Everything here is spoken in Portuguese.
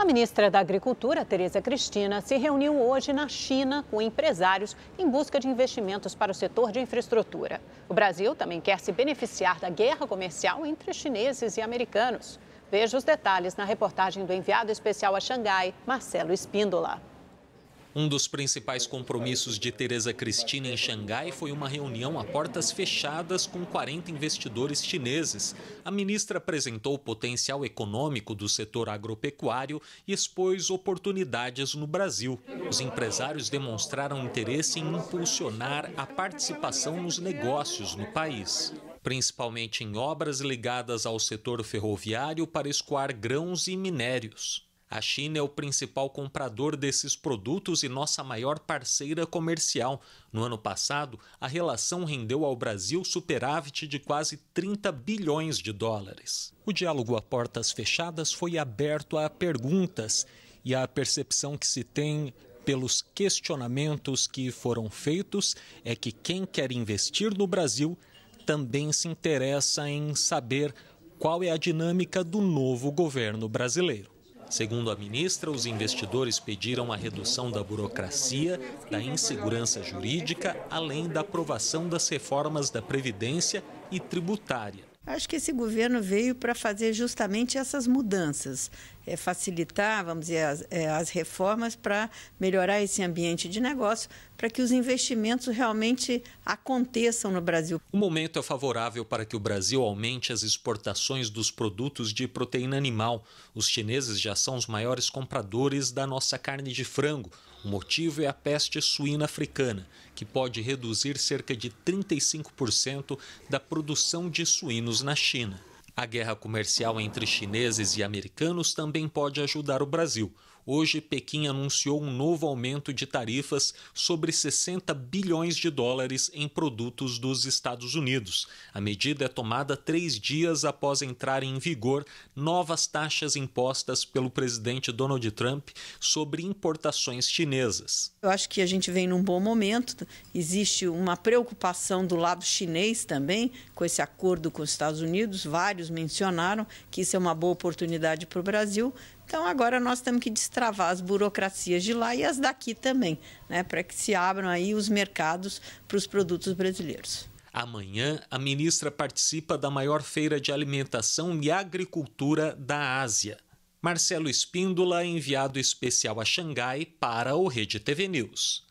A ministra da Agricultura, Tereza Cristina, se reuniu hoje na China com empresários em busca de investimentos para o setor de infraestrutura. O Brasil também quer se beneficiar da guerra comercial entre chineses e americanos. Veja os detalhes na reportagem do enviado especial a Xangai, Marcelo Espíndola. Um dos principais compromissos de Tereza Cristina em Xangai foi uma reunião a portas fechadas com 40 investidores chineses. A ministra apresentou o potencial econômico do setor agropecuário e expôs oportunidades no Brasil. Os empresários demonstraram interesse em impulsionar a participação nos negócios no país principalmente em obras ligadas ao setor ferroviário para escoar grãos e minérios. A China é o principal comprador desses produtos e nossa maior parceira comercial. No ano passado, a relação rendeu ao Brasil superávit de quase 30 bilhões de dólares. O diálogo a portas fechadas foi aberto a perguntas e a percepção que se tem pelos questionamentos que foram feitos é que quem quer investir no Brasil também se interessa em saber qual é a dinâmica do novo governo brasileiro. Segundo a ministra, os investidores pediram a redução da burocracia, da insegurança jurídica, além da aprovação das reformas da Previdência e tributária. Acho que esse governo veio para fazer justamente essas mudanças, é facilitar, vamos dizer, as, é, as reformas para melhorar esse ambiente de negócio, para que os investimentos realmente aconteçam no Brasil. O momento é favorável para que o Brasil aumente as exportações dos produtos de proteína animal. Os chineses já são os maiores compradores da nossa carne de frango. O motivo é a peste suína africana, que pode reduzir cerca de 35% da produção de suínos na China. A guerra comercial entre chineses e americanos também pode ajudar o Brasil. Hoje, Pequim anunciou um novo aumento de tarifas sobre 60 bilhões de dólares em produtos dos Estados Unidos. A medida é tomada três dias após entrar em vigor novas taxas impostas pelo presidente Donald Trump sobre importações chinesas. Eu acho que a gente vem num bom momento. Existe uma preocupação do lado chinês também com esse acordo com os Estados Unidos. Vários mencionaram que isso é uma boa oportunidade para o Brasil. Então agora nós temos que destacar destravar as burocracias de lá e as daqui também, né, para que se abram aí os mercados para os produtos brasileiros. Amanhã, a ministra participa da maior feira de alimentação e agricultura da Ásia. Marcelo Espíndola, enviado especial a Xangai para o Rede TV News.